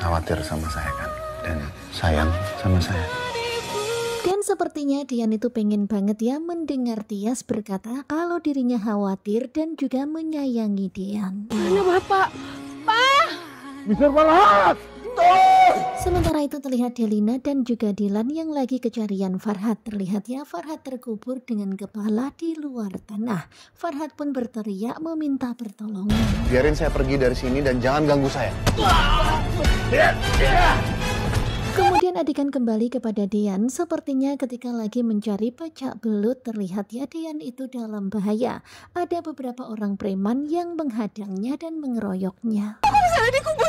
khawatir sama saya kan dan sayang sama saya. Dan sepertinya Dian itu pengen banget ya mendengar Tias berkata kalau dirinya khawatir dan juga menyayangi Dian. Mana bapak? Pak! Mister Balas! itu terlihat Delina dan juga Dilan yang lagi kecarian Farhat. Terlihatnya Farhat terkubur dengan kepala di luar tanah. Farhat pun berteriak meminta pertolongan. Biarin saya pergi dari sini dan jangan ganggu saya. Kemudian adikan kembali kepada Dian, sepertinya ketika lagi mencari pecak belut terlihat ya Dian itu dalam bahaya. Ada beberapa orang preman yang menghadangnya dan mengeroyoknya. Aku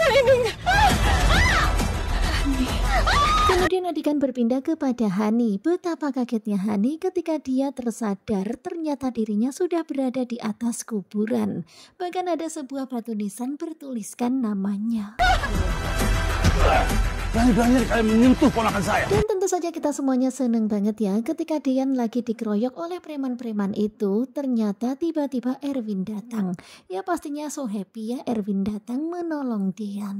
Kemudian adegan berpindah kepada Hani. Betapa kagetnya Hani ketika dia tersadar ternyata dirinya sudah berada di atas kuburan. Bahkan ada sebuah batu nisan bertuliskan namanya. Berani-berani kalian menyentuh ponakan saya. Dan tentu saja kita semuanya seneng banget ya ketika Dian lagi dikeroyok oleh preman-preman itu. Ternyata tiba-tiba Erwin datang. Ya pastinya so happy ya Erwin datang menolong Dian.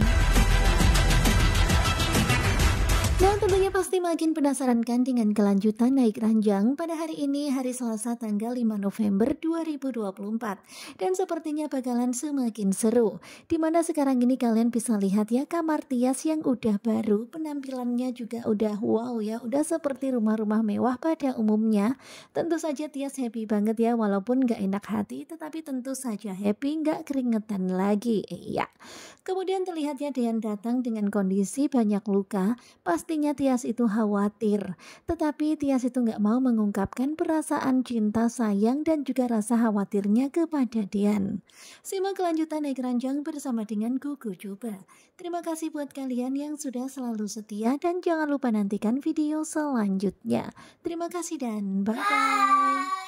Dan tentunya pasti makin penasaran kan dengan kelanjutan naik ranjang pada hari ini hari Selasa tanggal 5 November 2024 dan sepertinya bakalan semakin seru dimana sekarang ini kalian bisa lihat ya kamar Tias yang udah baru penampilannya juga udah wow ya udah seperti rumah-rumah mewah pada umumnya tentu saja Tias happy banget ya walaupun gak enak hati tetapi tentu saja happy gak keringetan lagi iya kemudian terlihatnya Dian datang dengan kondisi banyak luka pasti Sepertinya Tias itu khawatir, tetapi Tias itu nggak mau mengungkapkan perasaan cinta, sayang, dan juga rasa khawatirnya kepada Dian. Simak kelanjutan naik ranjang bersama dengan Gugu Coba. Terima kasih buat kalian yang sudah selalu setia dan jangan lupa nantikan video selanjutnya. Terima kasih dan bye-bye.